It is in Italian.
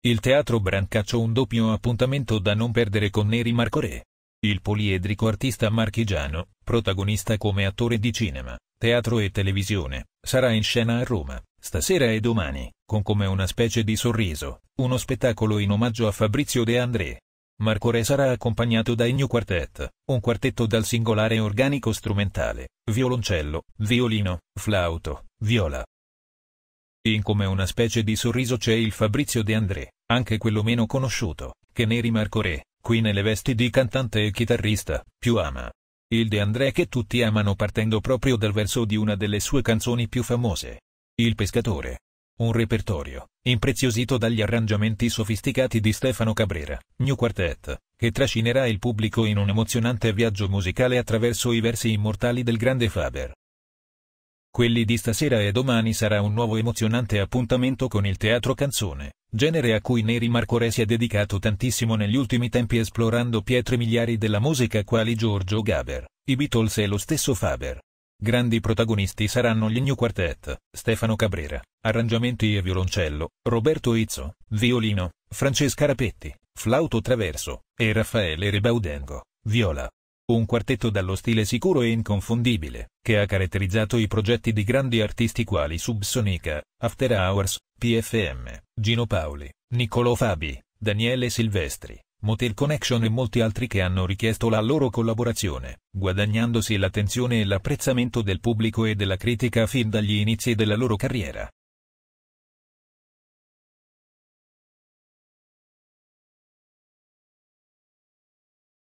Il teatro Brancaccio cacciò un doppio appuntamento da non perdere con Neri Marco Re. Il poliedrico artista marchigiano, protagonista come attore di cinema, teatro e televisione, sarà in scena a Roma, stasera e domani, con come una specie di sorriso, uno spettacolo in omaggio a Fabrizio De André. Marco Re sarà accompagnato da Ignu Quartet, un quartetto dal singolare organico strumentale, violoncello, violino, flauto, viola, in come una specie di sorriso c'è il Fabrizio De André, anche quello meno conosciuto, che Neri Marco Re, qui nelle vesti di cantante e chitarrista, più ama. Il De André che tutti amano partendo proprio dal verso di una delle sue canzoni più famose. Il pescatore. Un repertorio, impreziosito dagli arrangiamenti sofisticati di Stefano Cabrera, New Quartet, che trascinerà il pubblico in un emozionante viaggio musicale attraverso i versi immortali del grande Faber. Quelli di stasera e domani sarà un nuovo emozionante appuntamento con il teatro canzone, genere a cui Neri Marcore si è dedicato tantissimo negli ultimi tempi esplorando pietre miliari della musica quali Giorgio Gaber, i Beatles e lo stesso Faber. Grandi protagonisti saranno gli New Quartet, Stefano Cabrera, arrangiamenti e violoncello, Roberto Izzo, violino, Francesca Rapetti, flauto traverso, e Raffaele Rebaudengo, viola. Un quartetto dallo stile sicuro e inconfondibile, che ha caratterizzato i progetti di grandi artisti quali Subsonica, After Hours, PFM, Gino Paoli, Niccolò Fabi, Daniele Silvestri, Motel Connection e molti altri che hanno richiesto la loro collaborazione, guadagnandosi l'attenzione e l'apprezzamento del pubblico e della critica fin dagli inizi della loro carriera.